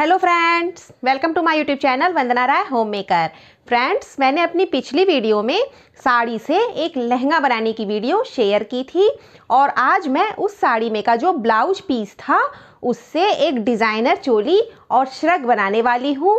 hello friends welcome to my YouTube channel Vandana Rai home maker friends मैंने अपनी पिछली video में साड़ी से एक लहंगा बनाने की वीडियो शेयर की थी और आज मैं उस साड़ी में का जो ब्लाउज पीस था उससे एक डिज़ाइनर चोली और श्रग बनाने वाली हूँ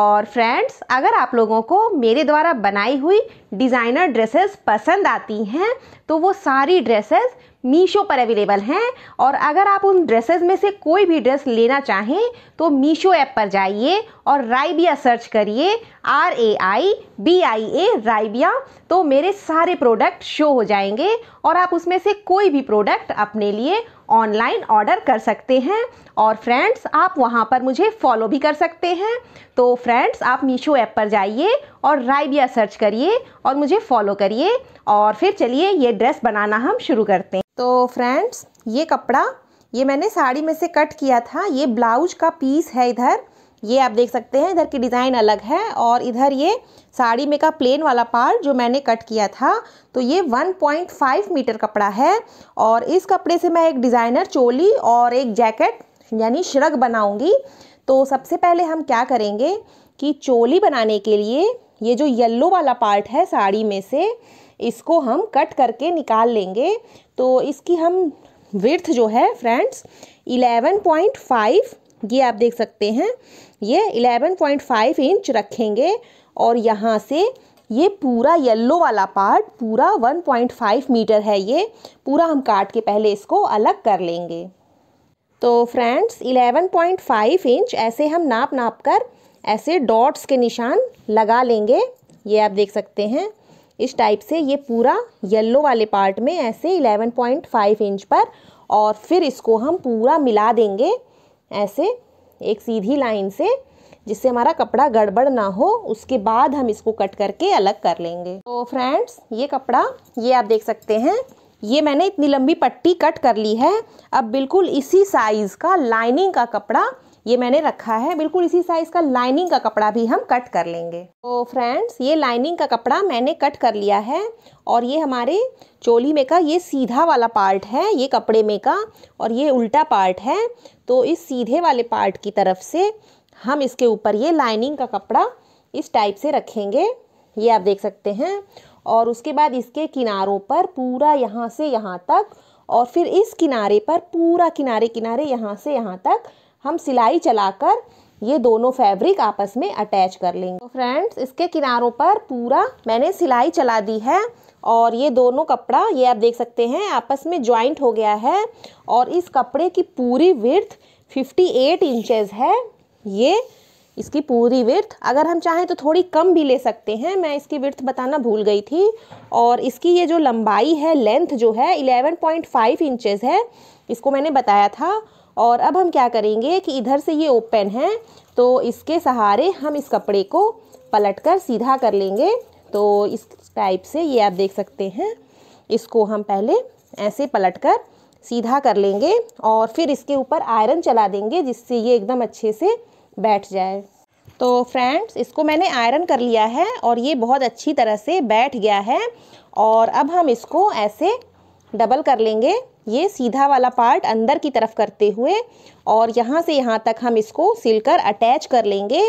और फ्रेंड्स अगर आप लोगों को मेरे द्वारा बनाई हुई डिज़ाइनर ड्रेसेस पसंद आती हैं तो वो सारी ड्रेसेस मीशो पर अवेलेबल हैं और अगर आप उन ड्रेसेस में से कोई भी ड्रेस लेना चाहें तो मीशो ऐप पर जाइए और राइबिया सर्च करिए R A I B I A Raibia तो मेरे सारे प्रोडक्ट शो हो जाएंगे और आप उसमें से कोई भी प्रोडक्ट अपने लिए ऑनलाइन ऑर्डर कर सकते हैं और फ्रेंड्स आप वहां पर मुझे फॉलो भी कर सकते हैं तो फ्रेंड्स आप मीशो ऐप पर जाइए और राइबिया सर्च करिए और मुझे फॉलो करिए और फिर चलिए ये ड्रेस बनाना हम शुरू करते हैं तो फ्रेंड्स ये कपड़ा ये मैंने साड़ी में से कट किया था ये ब्लाउज का पीस है इधर ये आप देख सकते हैं इधर की डिज़ाइन अलग है और इधर ये साड़ी में का प्लेन वाला पार्ट जो मैंने कट किया था तो ये 1.5 मीटर कपड़ा है और इस कपड़े से मैं एक डिज़ाइनर चोली और एक जैकेट यानी श्रग बनाऊंगी तो सबसे पहले हम क्या करेंगे कि चोली बनाने के लिए ये जो येल्लो वाला पार्ट है साड़ी में से इसको हम कट करके निकाल लेंगे तो इसकी हम विर्थ जो है फ्रेंड्स 11.5 ये आप देख सकते हैं ये इलेवन पॉइंट फाइव इंच रखेंगे और यहाँ से ये पूरा येल्लो वाला पार्ट पूरा 1.5 मीटर है ये पूरा हम काट के पहले इसको अलग कर लेंगे तो फ्रेंड्स 11.5 इंच ऐसे हम नाप नाप कर ऐसे डॉट्स के निशान लगा लेंगे ये आप देख सकते हैं इस टाइप से ये पूरा येल्लो वाले पार्ट में ऐसे 11.5 इंच पर और फिर इसको हम पूरा मिला देंगे ऐसे एक सीधी लाइन से जिससे हमारा कपड़ा गड़बड़ ना हो उसके बाद हम इसको कट करके अलग कर लेंगे तो फ्रेंड्स ये कपड़ा ये आप देख सकते हैं ये मैंने इतनी लंबी पट्टी कट कर ली है अब बिल्कुल इसी साइज़ का लाइनिंग का कपड़ा ये मैंने रखा है बिल्कुल इसी साइज़ का लाइनिंग का कपड़ा भी हम कट कर लेंगे तो फ्रेंड्स ये लाइनिंग का कपड़ा मैंने कट कर लिया है और ये हमारे चोली में का ये सीधा वाला पार्ट है ये कपड़े में का और ये उल्टा पार्ट है तो इस सीधे वाले पार्ट की तरफ से हम इसके ऊपर ये लाइनिंग का कपड़ा इस टाइप से रखेंगे ये आप देख सकते हैं और उसके बाद इसके किनारों पर पूरा यहाँ से यहाँ तक और फिर इस किनारे पर पूरा किनारे किनारे यहाँ से यहाँ तक हम सिलाई चलाकर ये दोनों फैब्रिक आपस में अटैच कर लेंगे तो फ्रेंड्स इसके किनारों पर पूरा मैंने सिलाई चला दी है और ये दोनों कपड़ा ये आप देख सकते हैं आपस में ज्वाइंट हो गया है और इस कपड़े की पूरी विर्थ 58 एट है ये इसकी पूरी विर्थ अगर हम चाहें तो थोड़ी कम भी ले सकते हैं मैं इसकी विर्थ बताना भूल गई थी और इसकी ये जो लंबाई है लेंथ जो है 11.5 इंचेस है इसको मैंने बताया था और अब हम क्या करेंगे कि इधर से ये ओपन है तो इसके सहारे हम इस कपड़े को पलट कर सीधा कर लेंगे तो इस टाइप से ये आप देख सकते हैं इसको हम पहले ऐसे पलट कर सीधा कर लेंगे और फिर इसके ऊपर आयरन चला देंगे जिससे ये एकदम अच्छे से बैठ जाए तो फ्रेंड्स इसको मैंने आयरन कर लिया है और ये बहुत अच्छी तरह से बैठ गया है और अब हम इसको ऐसे डबल कर लेंगे ये सीधा वाला पार्ट अंदर की तरफ करते हुए और यहाँ से यहाँ तक हम इसको सिलकर अटैच कर लेंगे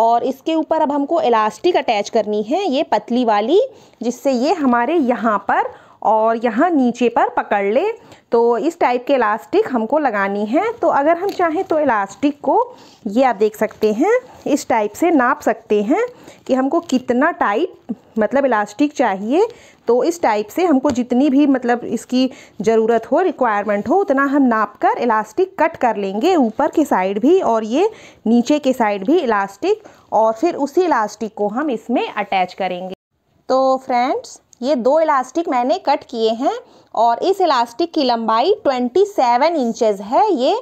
और इसके ऊपर अब हमको इलास्टिक अटैच करनी है ये पतली वाली जिससे ये हमारे यहाँ पर और यहाँ नीचे पर पकड़ ले तो इस टाइप के इलास्टिक हमको लगानी है तो अगर हम चाहें तो इलास्टिक को ये आप देख सकते हैं इस टाइप से नाप सकते हैं कि हमको कितना टाइट मतलब इलास्टिक चाहिए तो इस टाइप से हमको जितनी भी मतलब इसकी ज़रूरत हो रिक्वायरमेंट हो उतना हम नाप कर इलास्टिक कट कर लेंगे ऊपर के साइड भी और ये नीचे के साइड भी इलास्टिक और फिर उसी इलास्टिक को हम इसमें अटैच करेंगे तो फ्रेंड्स ये दो इलास्टिक मैंने कट किए हैं और इस इलास्टिक की लंबाई 27 इंचज़ है ये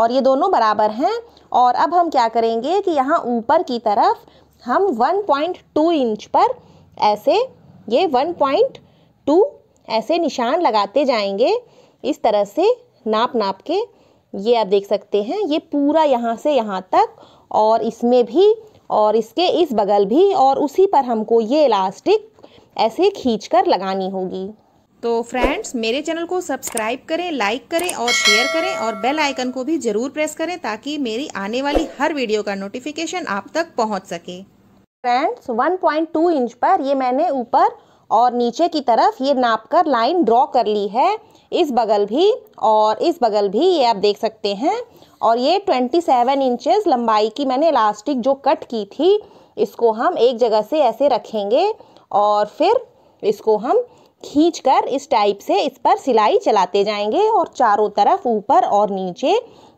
और ये दोनों बराबर हैं और अब हम क्या करेंगे कि यहाँ ऊपर की तरफ हम 1.2 इंच पर ऐसे ये 1.2 ऐसे निशान लगाते जाएंगे इस तरह से नाप नाप के ये आप देख सकते हैं ये पूरा यहाँ से यहाँ तक और इसमें भी और इसके इस बगल भी और उसी पर हमको ये इलास्टिक ऐसे खींच कर लगानी होगी तो फ्रेंड्स मेरे चैनल को सब्सक्राइब करें लाइक करें और शेयर करें और बेल आइकन को भी ज़रूर प्रेस करें ताकि मेरी आने वाली हर वीडियो का नोटिफिकेशन आप तक पहुंच सके फ्रेंड्स 1.2 इंच पर ये मैंने ऊपर और नीचे की तरफ ये नाप कर लाइन ड्रॉ कर ली है इस बगल भी और इस बगल भी ये आप देख सकते हैं और ये 27 इंचज लंबाई की मैंने इलास्टिक जो कट की थी इसको हम एक जगह से ऐसे रखेंगे और फिर इसको हम खींच कर इस टाइप से इस पर सिलाई चलाते जाएंगे और चारों तरफ ऊपर और नीचे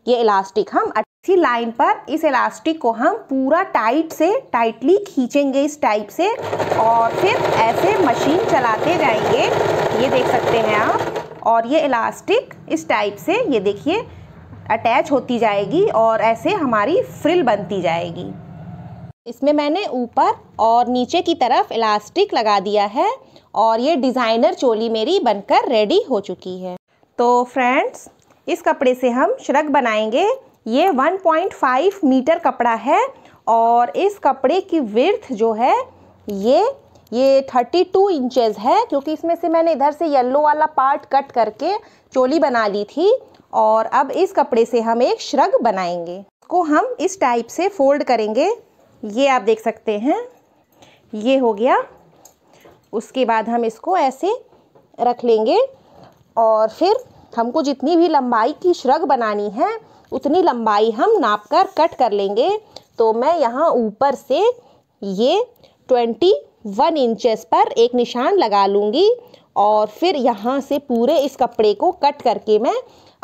ये इलास्टिक हम अच्छी लाइन पर इस इलास्टिक को हम पूरा टाइट से टाइटली खींचेंगे इस टाइप से और फिर ऐसे मशीन चलाते जाएंगे ये देख सकते हैं आप और ये इलास्टिक इस टाइप से ये देखिए अटैच होती जाएगी और ऐसे हमारी फ्रिल बनती जाएगी इसमें मैंने ऊपर और नीचे की तरफ इलास्टिक लगा दिया है और ये डिज़ाइनर चोली मेरी बनकर रेडी हो चुकी है तो फ्रेंड्स इस कपड़े से हम श्रग बनाएंगे ये 1.5 मीटर कपड़ा है और इस कपड़े की विर्थ जो है ये ये 32 इंचेस है क्योंकि इसमें से मैंने इधर से येल्लो वाला पार्ट कट करके चोली बना ली थी और अब इस कपड़े से हम एक श्रग बनाएंगे को हम इस टाइप से फोल्ड करेंगे ये आप देख सकते हैं ये हो गया उसके बाद हम इसको ऐसे रख लेंगे और फिर हमको जितनी भी लंबाई की श्रग बनानी है उतनी लंबाई हम नाप कर कट कर लेंगे तो मैं यहाँ ऊपर से ये ट्वेंटी वन इंचेस पर एक निशान लगा लूँगी और फिर यहाँ से पूरे इस कपड़े को कट करके मैं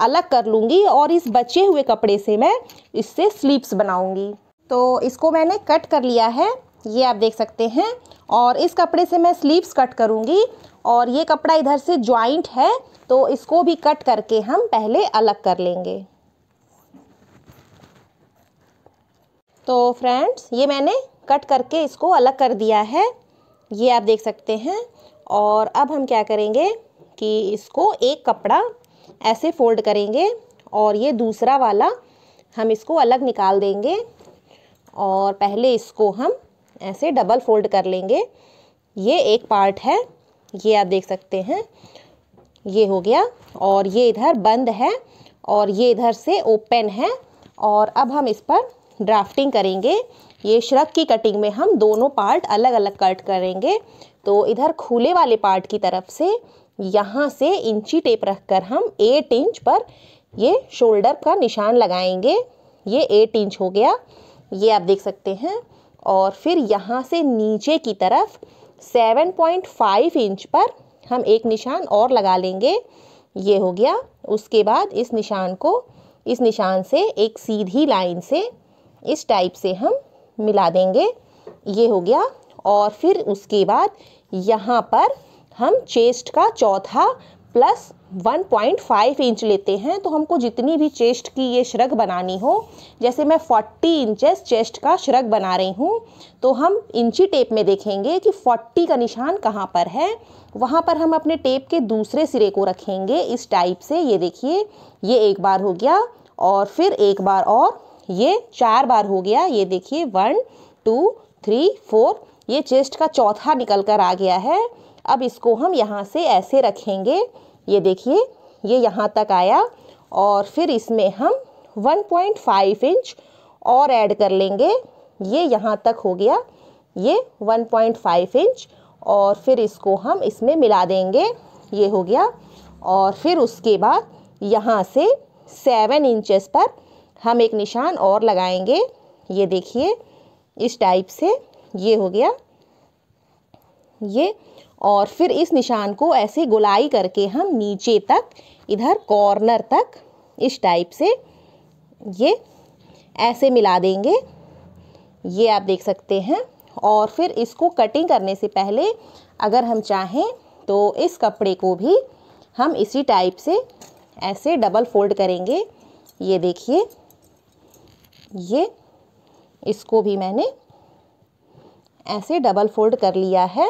अलग कर लूँगी और इस बचे हुए कपड़े से मैं इससे स्लीप्स बनाऊँगी तो इसको मैंने कट कर लिया है ये आप देख सकते हैं और इस कपड़े से मैं स्लीव्स कट करूँगी और ये कपड़ा इधर से ज्वाइंट है तो इसको भी कट करके हम पहले अलग कर लेंगे तो फ्रेंड्स ये मैंने कट करके इसको अलग कर दिया है ये आप देख सकते हैं और अब हम क्या करेंगे कि इसको एक कपड़ा ऐसे फोल्ड करेंगे और ये दूसरा वाला हम इसको अलग निकाल देंगे और पहले इसको हम ऐसे डबल फोल्ड कर लेंगे ये एक पार्ट है ये आप देख सकते हैं ये हो गया और ये इधर बंद है और ये इधर से ओपन है और अब हम इस पर ड्राफ्टिंग करेंगे ये श्रक की कटिंग में हम दोनों पार्ट अलग अलग कट करेंगे तो इधर खुले वाले पार्ट की तरफ से यहाँ से इंची टेप रखकर हम एट इंच पर ये शोल्डर का निशान लगाएंगे ये एट इंच हो गया ये आप देख सकते हैं और फिर यहाँ से नीचे की तरफ 7.5 इंच पर हम एक निशान और लगा लेंगे ये हो गया उसके बाद इस निशान को इस निशान से एक सीधी लाइन से इस टाइप से हम मिला देंगे ये हो गया और फिर उसके बाद यहाँ पर हम चेस्ट का चौथा प्लस 1.5 इंच लेते हैं तो हमको जितनी भी चेस्ट की ये श्रग बनानी हो जैसे मैं 40 इंचेस चेस्ट का श्रग बना रही हूँ तो हम इंची टेप में देखेंगे कि 40 का निशान कहाँ पर है वहाँ पर हम अपने टेप के दूसरे सिरे को रखेंगे इस टाइप से ये देखिए ये एक बार हो गया और फिर एक बार और ये चार बार हो गया ये देखिए वन टू थ्री फोर ये चेस्ट का चौथा निकल कर आ गया है अब इसको हम यहाँ से ऐसे रखेंगे ये देखिए ये यहाँ तक आया और फिर इसमें हम 1.5 इंच और ऐड कर लेंगे ये यहाँ तक हो गया ये 1.5 इंच और फिर इसको हम इसमें मिला देंगे ये हो गया और फिर उसके बाद यहाँ से सेवन इंचेस पर हम एक निशान और लगाएंगे ये देखिए इस टाइप से ये हो गया ये और फिर इस निशान को ऐसे गुलाई करके हम नीचे तक इधर कॉर्नर तक इस टाइप से ये ऐसे मिला देंगे ये आप देख सकते हैं और फिर इसको कटिंग करने से पहले अगर हम चाहें तो इस कपड़े को भी हम इसी टाइप से ऐसे डबल फोल्ड करेंगे ये देखिए ये इसको भी मैंने ऐसे डबल फोल्ड कर लिया है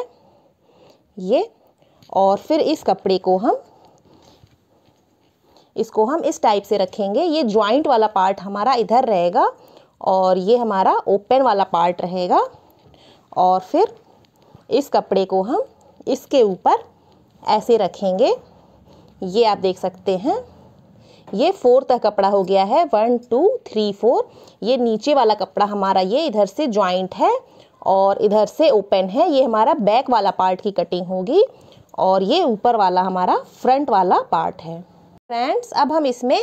ये और फिर इस कपड़े को हम इसको हम इस टाइप से रखेंगे ये ज्वाइंट वाला पार्ट हमारा इधर रहेगा और ये हमारा ओपन वाला पार्ट रहेगा और फिर इस कपड़े को हम इसके ऊपर ऐसे रखेंगे ये आप देख सकते हैं ये फोर तक कपड़ा हो गया है वन टू थ्री फोर ये नीचे वाला कपड़ा हमारा ये इधर से ज्वाइंट है और इधर से ओपन है ये हमारा बैक वाला पार्ट की कटिंग होगी और ये ऊपर वाला हमारा फ्रंट वाला पार्ट है फ्रेंड्स अब हम इसमें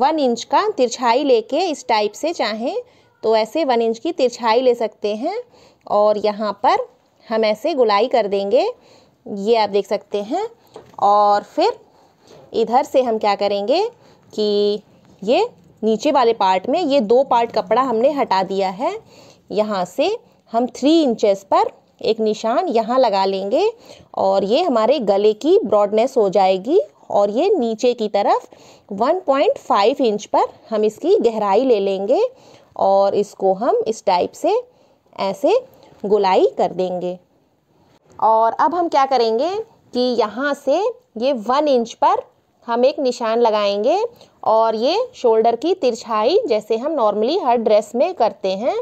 वन इंच का तिरछाई लेके इस टाइप से चाहें तो ऐसे वन इंच की तिरछाई ले सकते हैं और यहाँ पर हम ऐसे गुलाई कर देंगे ये आप देख सकते हैं और फिर इधर से हम क्या करेंगे कि ये नीचे वाले पार्ट में ये दो पार्ट कपड़ा हमने हटा दिया है यहाँ से हम थ्री इंचेस पर एक निशान यहाँ लगा लेंगे और ये हमारे गले की ब्रॉडनेस हो जाएगी और ये नीचे की तरफ 1.5 इंच पर हम इसकी गहराई ले लेंगे और इसको हम इस टाइप से ऐसे गुलाई कर देंगे और अब हम क्या करेंगे कि यहाँ से ये वन इंच पर हम एक निशान लगाएंगे और ये शोल्डर की तिरछाई जैसे हम नॉर्मली हर ड्रेस में करते हैं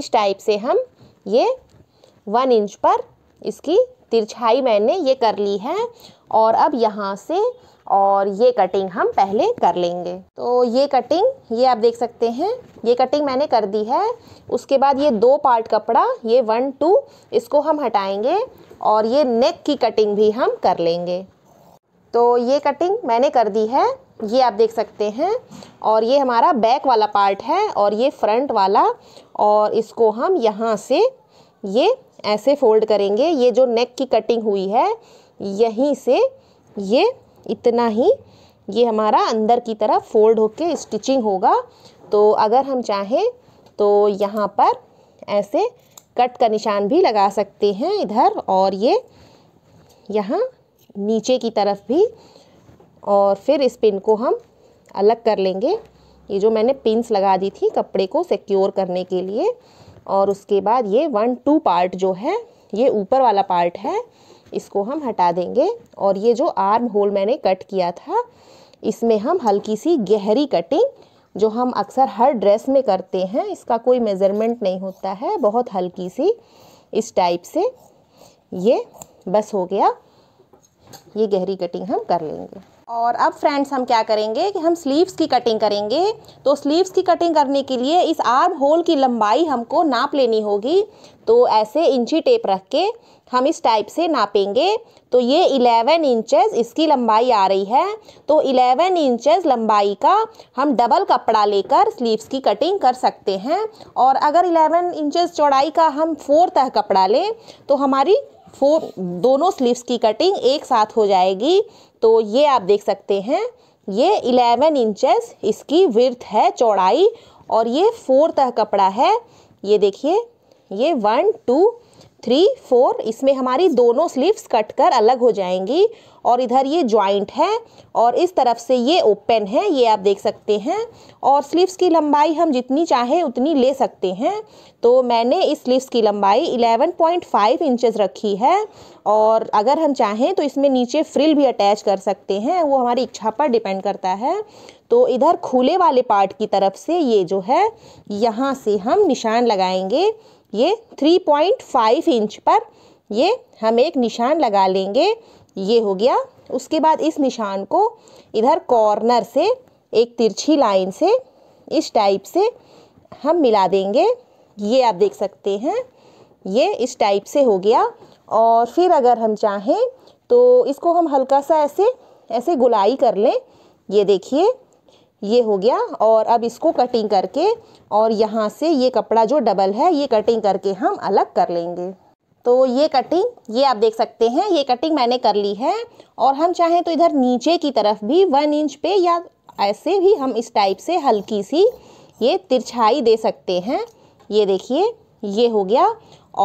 इस टाइप से हम ये वन इंच पर इसकी तिरछाई मैंने ये कर ली है और अब यहाँ से और ये कटिंग हम पहले कर लेंगे तो ये कटिंग ये आप देख सकते हैं ये कटिंग मैंने कर दी है उसके बाद ये दो पार्ट कपड़ा ये वन टू इसको हम हटाएंगे और ये नेक की कटिंग भी हम कर लेंगे तो ये कटिंग मैंने कर दी है ये आप देख सकते हैं और ये हमारा बैक वाला पार्ट है और ये फ्रंट वाला और इसको हम यहाँ से ये ऐसे फोल्ड करेंगे ये जो नेक की कटिंग हुई है यहीं से ये इतना ही ये हमारा अंदर की तरफ फोल्ड होके स्टिचिंग होगा तो अगर हम चाहें तो यहाँ पर ऐसे कट का निशान भी लगा सकते हैं इधर और ये यहाँ नीचे की तरफ भी और फिर इस पिन को हम अलग कर लेंगे ये जो मैंने पिंस लगा दी थी कपड़े को सिक्योर करने के लिए और उसके बाद ये वन टू पार्ट जो है ये ऊपर वाला पार्ट है इसको हम हटा देंगे और ये जो आर्म होल मैंने कट किया था इसमें हम हल्की सी गहरी कटिंग जो हम अक्सर हर ड्रेस में करते हैं इसका कोई मेज़रमेंट नहीं होता है बहुत हल्की सी इस टाइप से ये बस हो गया ये गहरी कटिंग हम कर लेंगे और अब फ्रेंड्स हम क्या करेंगे कि हम स्लीव्स की कटिंग करेंगे तो स्लीव्स की कटिंग करने के लिए इस आर्म होल की लंबाई हमको नाप लेनी होगी तो ऐसे इंची टेप रख के हम इस टाइप से नापेंगे तो ये 11 इंचेस इसकी लंबाई आ रही है तो 11 इंचेस लंबाई का हम डबल कपड़ा लेकर स्लीव्स की कटिंग कर सकते हैं और अगर 11 इंचेस चौड़ाई का हम फोर तह कपड़ा लें तो हमारी फोर दोनों स्लीव्स की कटिंग एक साथ हो जाएगी तो ये आप देख सकते हैं ये इलेवन इंचेस इसकी विर्थ है चौड़ाई और ये फोर तह कपड़ा है ये देखिए ये वन टू थ्री फोर इसमें हमारी दोनों स्लीव्स कट कर अलग हो जाएंगी और इधर ये ज्वाइंट है और इस तरफ से ये ओपन है ये आप देख सकते हैं और स्लीव्स की लंबाई हम जितनी चाहे उतनी ले सकते हैं तो मैंने इस स्लीव्स की लंबाई 11.5 पॉइंट रखी है और अगर हम चाहें तो इसमें नीचे फ्रिल भी अटैच कर सकते हैं वो हमारी इच्छा पर डिपेंड करता है तो इधर खुले वाले पार्ट की तरफ से ये जो है यहाँ से हम निशान लगाएंगे ये 3.5 इंच पर ये हम एक निशान लगा लेंगे ये हो गया उसके बाद इस निशान को इधर कॉर्नर से एक तिरछी लाइन से इस टाइप से हम मिला देंगे ये आप देख सकते हैं ये इस टाइप से हो गया और फिर अगर हम चाहें तो इसको हम हल्का सा ऐसे ऐसे गुलाई कर लें ये देखिए ये हो गया और अब इसको कटिंग करके और यहाँ से ये कपड़ा जो डबल है ये कटिंग करके हम अलग कर लेंगे तो ये कटिंग ये आप देख सकते हैं ये कटिंग मैंने कर ली है और हम चाहें तो इधर नीचे की तरफ भी वन इंच पे या ऐसे भी हम इस टाइप से हल्की सी ये तिरछाई दे सकते हैं ये देखिए ये हो गया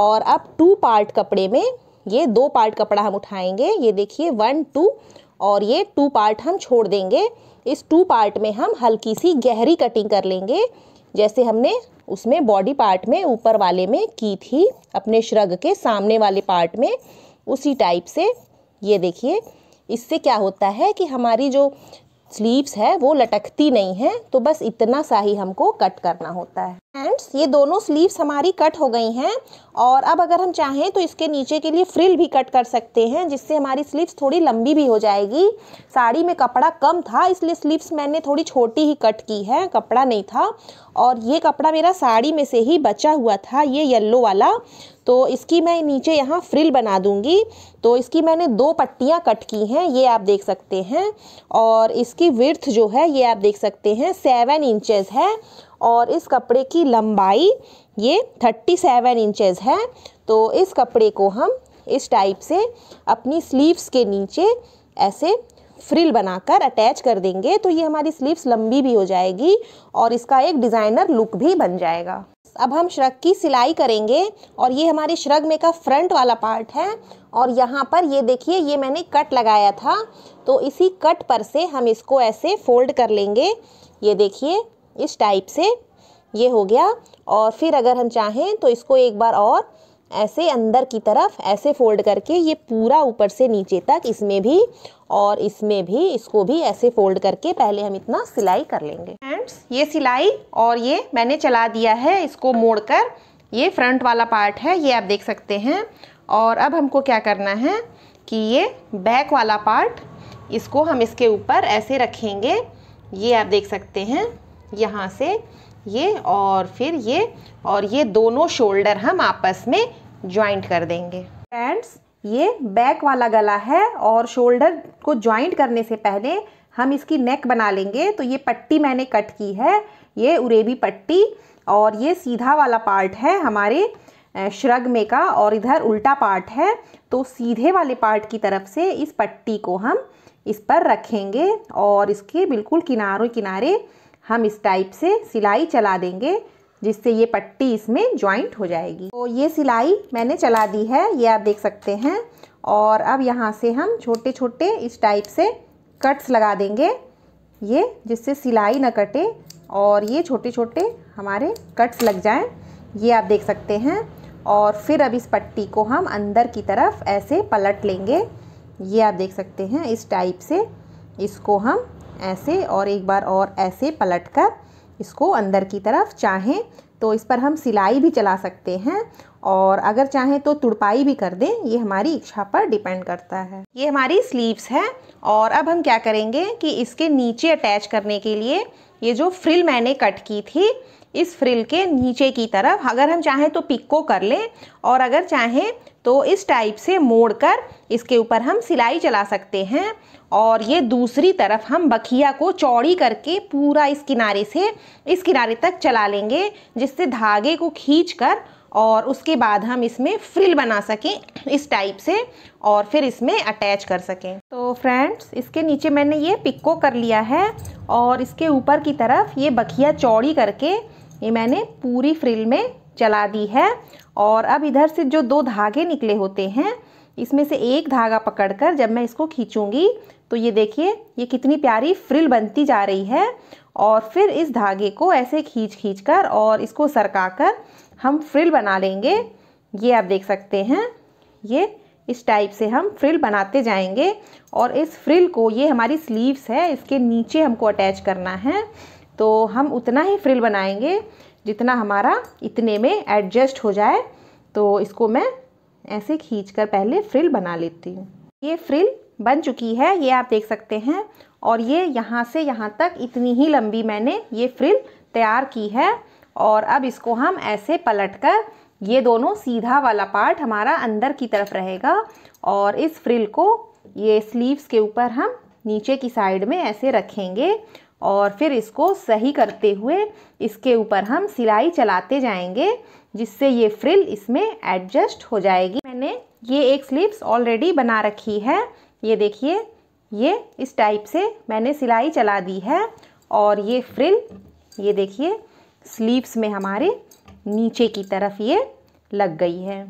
और अब टू पार्ट कपड़े में ये दो पार्ट कपड़ा हम उठाएंगे ये देखिए वन टू और ये टू पार्ट हम छोड़ देंगे इस टू पार्ट में हम हल्की सी गहरी कटिंग कर लेंगे जैसे हमने उसमें बॉडी पार्ट में ऊपर वाले में की थी अपने श्रग के सामने वाले पार्ट में उसी टाइप से ये देखिए इससे क्या होता है कि हमारी जो स्लीव्स है वो लटकती नहीं है तो बस इतना सा ही हमको कट करना होता है फ्रेंड्स ये दोनों स्लीव्स हमारी कट हो गई हैं और अब अगर हम चाहें तो इसके नीचे के लिए फ्रिल भी कट कर सकते हैं जिससे हमारी स्लीव्स थोड़ी लंबी भी हो जाएगी साड़ी में कपड़ा कम था इसलिए स्लीव्स मैंने थोड़ी छोटी ही कट की है कपड़ा नहीं था और ये कपड़ा मेरा साड़ी में से ही बचा हुआ था ये येल्लो वाला तो इसकी मैं नीचे यहाँ फ्रिल बना दूँगी तो इसकी मैंने दो पट्टियाँ कट की हैं ये आप देख सकते हैं और इसकी विर्थ जो है ये आप देख सकते हैं सेवन इंचज़ है और इस कपड़े की लंबाई ये 37 सेवन इंचज़ है तो इस कपड़े को हम इस टाइप से अपनी स्लीव्स के नीचे ऐसे फ्रिल बनाकर अटैच कर देंगे तो ये हमारी स्लीव्स लंबी भी हो जाएगी और इसका एक डिज़ाइनर लुक भी बन जाएगा अब हम श्रग की सिलाई करेंगे और ये हमारे श्रग में का फ्रंट वाला पार्ट है और यहाँ पर ये देखिए ये मैंने कट लगाया था तो इसी कट पर से हम इसको ऐसे फोल्ड कर लेंगे ये देखिए इस टाइप से ये हो गया और फिर अगर हम चाहें तो इसको एक बार और ऐसे अंदर की तरफ ऐसे फोल्ड करके ये पूरा ऊपर से नीचे तक इसमें भी और इसमें भी इसको भी ऐसे फोल्ड करके पहले हम इतना सिलाई कर लेंगे फ्रेंड्स ये सिलाई और ये मैंने चला दिया है इसको मोड़कर ये फ्रंट वाला पार्ट है ये आप देख सकते हैं और अब हमको क्या करना है कि ये बैक वाला पार्ट इसको हम इसके ऊपर ऐसे रखेंगे ये आप देख सकते हैं यहाँ से ये और फिर ये और ये दोनों शोल्डर हम आपस में ज्वाइंट कर देंगे फ्रेंड्स ये बैक वाला गला है और शोल्डर को ज्वाइंट करने से पहले हम इसकी नेक बना लेंगे तो ये पट्टी मैंने कट की है ये उरेबी पट्टी और ये सीधा वाला पार्ट है हमारे श्रग में का और इधर उल्टा पार्ट है तो सीधे वाले पार्ट की तरफ से इस पट्टी को हम इस पर रखेंगे और इसके बिल्कुल किनारों किनारे हम इस टाइप से सिलाई चला देंगे जिससे ये पट्टी इसमें ज्वाइंट हो जाएगी तो ये सिलाई मैंने चला दी है ये आप देख सकते हैं और अब यहाँ से हम छोटे छोटे इस टाइप से कट्स लगा देंगे ये जिससे सिलाई ना कटे और ये छोटे छोटे हमारे कट्स लग जाएं ये आप देख सकते हैं और फिर अब इस पट्टी को हम अंदर की तरफ ऐसे पलट लेंगे ये आप देख सकते हैं इस टाइप से इसको हम ऐसे और एक बार और ऐसे पलट कर इसको अंदर की तरफ चाहें तो इस पर हम सिलाई भी चला सकते हैं और अगर चाहें तो तुड़पाई भी कर दें ये हमारी इच्छा पर डिपेंड करता है ये हमारी स्लीव्स है और अब हम क्या करेंगे कि इसके नीचे अटैच करने के लिए ये जो फ्रिल मैंने कट की थी इस फ्रिल के नीचे की तरफ अगर हम चाहें तो पिक्को कर लें और अगर चाहें तो इस टाइप से मोड़ कर इसके ऊपर हम सिलाई चला सकते हैं और ये दूसरी तरफ हम बखिया को चौड़ी करके पूरा इस किनारे से इस किनारे तक चला लेंगे जिससे धागे को खींच कर और उसके बाद हम इसमें फ्रिल बना सकें इस टाइप से और फिर इसमें अटैच कर सकें तो फ्रेंड्स इसके नीचे मैंने ये पिक्को कर लिया है और इसके ऊपर की तरफ ये बखिया चौड़ी करके ये मैंने पूरी फ्रिल में चला दी है और अब इधर से जो दो धागे निकले होते हैं इसमें से एक धागा पकड़कर जब मैं इसको खींचूंगी तो ये देखिए ये कितनी प्यारी फ्रिल बनती जा रही है और फिर इस धागे को ऐसे खींच खींच कर और इसको सरका कर हम फ्रिल बना लेंगे ये आप देख सकते हैं ये इस टाइप से हम फ्रिल बनाते जाएंगे और इस फ्रिल को ये हमारी स्लीव्स है इसके नीचे हमको अटैच करना है तो हम उतना ही फ्रिल बनाएंगे जितना हमारा इतने में एडजस्ट हो जाए तो इसको मैं ऐसे खींच कर पहले फ्रिल बना लेती हूँ ये फ्रिल बन चुकी है ये आप देख सकते हैं और ये यहाँ से यहाँ तक इतनी ही लंबी मैंने ये फ्रिल तैयार की है और अब इसको हम ऐसे पलट कर ये दोनों सीधा वाला पार्ट हमारा अंदर की तरफ रहेगा और इस फ्रिल को ये स्लीव्स के ऊपर हम नीचे की साइड में ऐसे रखेंगे और फिर इसको सही करते हुए इसके ऊपर हम सिलाई चलाते जाएंगे जिससे ये फ्रिल इसमें एडजस्ट हो जाएगी मैंने ये एक स्लीव्स ऑलरेडी बना रखी है ये देखिए ये इस टाइप से मैंने सिलाई चला दी है और ये फ्रिल ये देखिए स्लीव्स में हमारे नीचे की तरफ ये लग गई है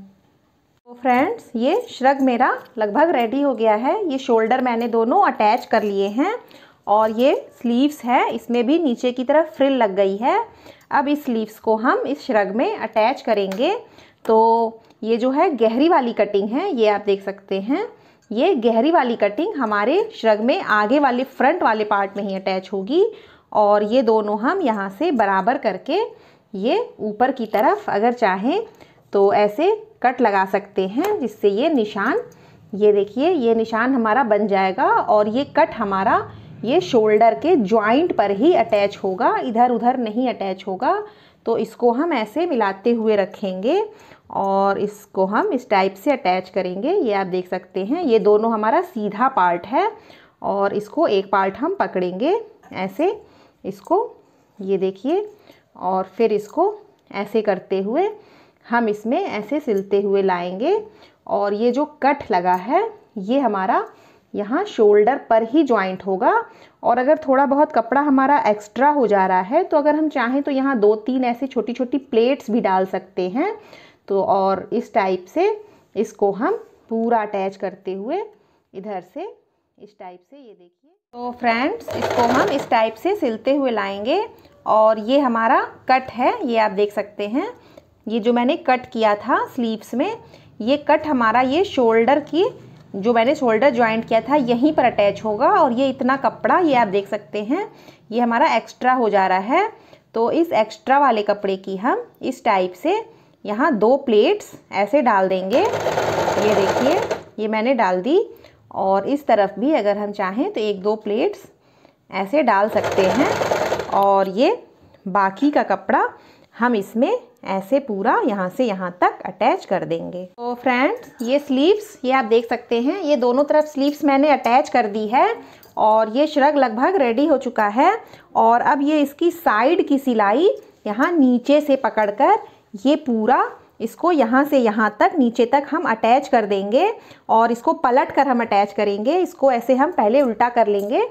तो फ्रेंड्स ये श्रग मेरा लगभग रेडी हो गया है ये शोल्डर मैंने दोनों अटैच कर लिए हैं और ये स्लीव्स है इसमें भी नीचे की तरफ फ्रिल लग गई है अब इस स्लीव्स को हम इस श्रग में अटैच करेंगे तो ये जो है गहरी वाली कटिंग है ये आप देख सकते हैं ये गहरी वाली कटिंग हमारे श्रग में आगे वाले फ्रंट वाले पार्ट में ही अटैच होगी और ये दोनों हम यहाँ से बराबर करके ये ऊपर की तरफ अगर चाहें तो ऐसे कट लगा सकते हैं जिससे ये निशान ये देखिए ये निशान हमारा बन जाएगा और ये कट हमारा ये शोल्डर के ज्वाइंट पर ही अटैच होगा इधर उधर नहीं अटैच होगा तो इसको हम ऐसे मिलाते हुए रखेंगे और इसको हम इस टाइप से अटैच करेंगे ये आप देख सकते हैं ये दोनों हमारा सीधा पार्ट है और इसको एक पार्ट हम पकड़ेंगे ऐसे इसको ये देखिए और फिर इसको ऐसे करते हुए हम इसमें ऐसे सिलते हुए लाएंगे और ये जो कट लगा है ये हमारा यहाँ शोल्डर पर ही ज्वाइंट होगा और अगर थोड़ा बहुत कपड़ा हमारा एक्स्ट्रा हो जा रहा है तो अगर हम चाहें तो यहाँ दो तीन ऐसे छोटी छोटी प्लेट्स भी डाल सकते हैं तो और इस टाइप से इसको हम पूरा अटैच करते हुए इधर से इस टाइप से ये देखिए तो फ्रेंड्स इसको हम इस टाइप से सिलते हुए लाएंगे और ये हमारा कट है ये आप देख सकते हैं ये जो मैंने कट किया था स्लीव्स में ये कट हमारा ये शोल्डर की जो मैंने शोल्डर ज्वाइंट किया था यहीं पर अटैच होगा और ये इतना कपड़ा ये आप देख सकते हैं ये हमारा एक्स्ट्रा हो जा रहा है तो इस एक्स्ट्रा वाले कपड़े की हम इस टाइप से यहाँ दो प्लेट्स ऐसे डाल देंगे ये देखिए ये मैंने डाल दी और इस तरफ भी अगर हम चाहें तो एक दो प्लेट्स ऐसे डाल सकते हैं और ये बाकी का कपड़ा हम इसमें ऐसे पूरा यहाँ से यहाँ तक अटैच कर देंगे तो फ्रेंड्स ये स्लीव्स ये आप देख सकते हैं ये दोनों तरफ स्लीव्स मैंने अटैच कर दी है और ये श्रग लगभग रेडी हो चुका है और अब ये इसकी साइड की सिलाई यहाँ नीचे से पकड़कर ये पूरा इसको यहाँ से यहाँ तक नीचे तक हम अटैच कर देंगे और इसको पलट कर हम अटैच करेंगे इसको ऐसे हम पहले उल्टा कर लेंगे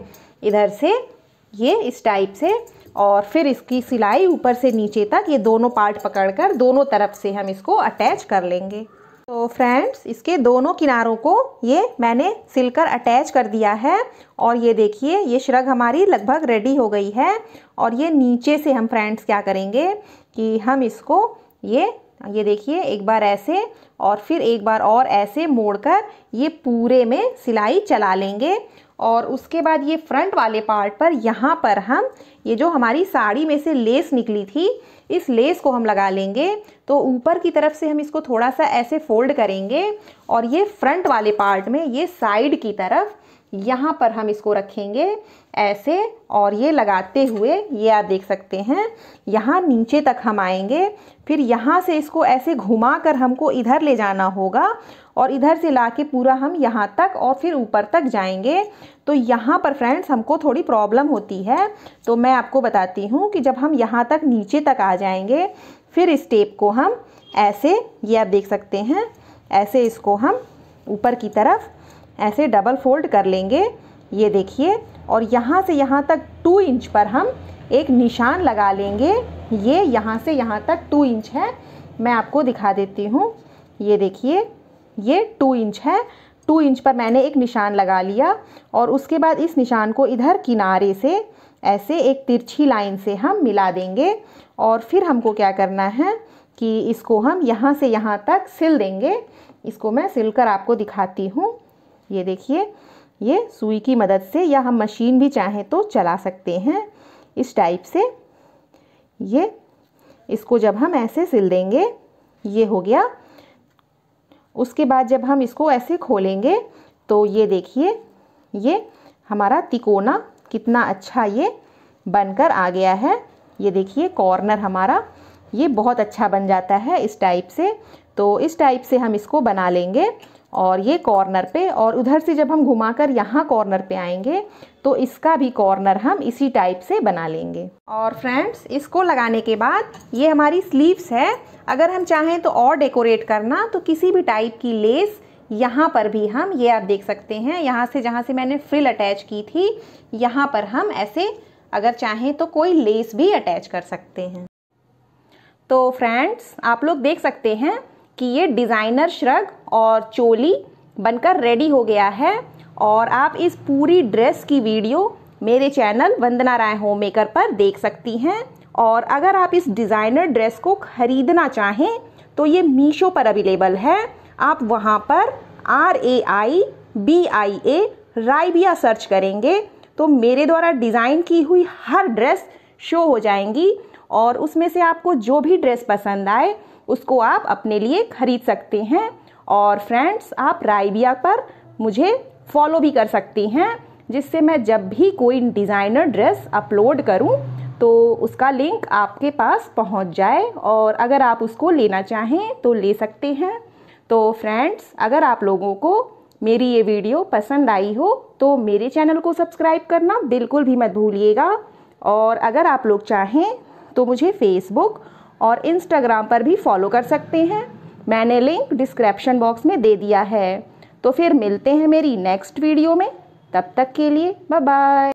इधर से ये इस टाइप से और फिर इसकी सिलाई ऊपर से नीचे तक ये दोनों पार्ट पकड़कर दोनों तरफ से हम इसको अटैच कर लेंगे तो फ्रेंड्स इसके दोनों किनारों को ये मैंने सिलकर अटैच कर दिया है और ये देखिए ये श्रग हमारी लगभग रेडी हो गई है और ये नीचे से हम फ्रेंड्स क्या करेंगे कि हम इसको ये ये देखिए एक बार ऐसे और फिर एक बार और ऐसे मोड़कर ये पूरे में सिलाई चला लेंगे और उसके बाद ये फ्रंट वाले पार्ट पर यहाँ पर हम ये जो हमारी साड़ी में से लेस निकली थी इस लेस को हम लगा लेंगे तो ऊपर की तरफ से हम इसको थोड़ा सा ऐसे फोल्ड करेंगे और ये फ्रंट वाले पार्ट में ये साइड की तरफ यहाँ पर हम इसको रखेंगे ऐसे और ये लगाते हुए ये आप देख सकते हैं यहाँ नीचे तक हम आएंगे फिर यहाँ से इसको ऐसे घुमा कर हमको इधर ले जाना होगा और इधर से ला के पूरा हम यहाँ तक और फिर ऊपर तक जाएंगे तो यहाँ पर फ्रेंड्स हमको थोड़ी प्रॉब्लम होती है तो मैं आपको बताती हूँ कि जब हम यहाँ तक नीचे तक आ जाएंगे फिर इस टेप को हम ऐसे ये आप देख सकते हैं ऐसे इसको हम ऊपर की तरफ ऐसे डबल फोल्ड कर लेंगे ये देखिए और यहाँ से यहाँ तक टू इंच पर हम एक निशान लगा लेंगे ये यहाँ से यहाँ तक टू इंच है मैं आपको दिखा देती हूँ ये देखिए ये टू इंच है टू इंच पर मैंने एक निशान लगा लिया और उसके बाद इस निशान को इधर किनारे से ऐसे एक तिरछी लाइन से हम मिला देंगे और फिर हमको क्या करना है कि इसको हम यहाँ से यहाँ तक सिल देंगे इसको मैं सिल कर आपको दिखाती हूँ ये देखिए ये सुई की मदद से या हम मशीन भी चाहें तो चला सकते हैं इस टाइप से ये इसको जब हम ऐसे सिल देंगे ये हो गया उसके बाद जब हम इसको ऐसे खोलेंगे तो ये देखिए ये हमारा तिकोना कितना अच्छा ये बनकर आ गया है ये देखिए कॉर्नर हमारा ये बहुत अच्छा बन जाता है इस टाइप से तो इस टाइप से हम इसको बना लेंगे और ये कॉर्नर पे और उधर से जब हम घुमाकर यहाँ कॉर्नर पे आएंगे तो इसका भी कॉर्नर हम इसी टाइप से बना लेंगे और फ्रेंड्स इसको लगाने के बाद ये हमारी स्लीव्स है अगर हम चाहें तो और डेकोरेट करना तो किसी भी टाइप की लेस यहाँ पर भी हम ये आप देख सकते हैं यहाँ से जहाँ से मैंने फ्रिल अटैच की थी यहाँ पर हम ऐसे अगर चाहें तो कोई लेस भी अटैच कर सकते हैं तो फ्रेंड्स आप लोग देख सकते हैं कि ये डिज़ाइनर श्रग और चोली बनकर रेडी हो गया है और आप इस पूरी ड्रेस की वीडियो मेरे channel Vandana Rai home maker पर देख सकती हैं और अगर आप इस डिज़ाइनर ड्रेस को ख़रीदना चाहें तो ये मीशो पर अवेलेबल है आप वहाँ पर R A I B I A Raibia search करेंगे तो मेरे द्वारा डिज़ाइन की हुई हर ड्रेस शो हो जाएंगी और उसमें से आपको जो भी ड्रेस पसंद आए उसको आप अपने लिए खरीद सकते हैं और फ्रेंड्स आप राइबिया पर मुझे फॉलो भी कर सकते हैं जिससे मैं जब भी कोई डिज़ाइनर ड्रेस अपलोड करूं तो उसका लिंक आपके पास पहुंच जाए और अगर आप उसको लेना चाहें तो ले सकते हैं तो फ्रेंड्स अगर आप लोगों को मेरी ये वीडियो पसंद आई हो तो मेरे चैनल को सब्सक्राइब करना बिल्कुल भी मत भूलिएगा और अगर आप लोग चाहें तो मुझे फेसबुक और इंस्टाग्राम पर भी फॉलो कर सकते हैं मैंने लिंक डिस्क्रिप्शन बॉक्स में दे दिया है तो फिर मिलते हैं मेरी नेक्स्ट वीडियो में तब तक के लिए बाय बाय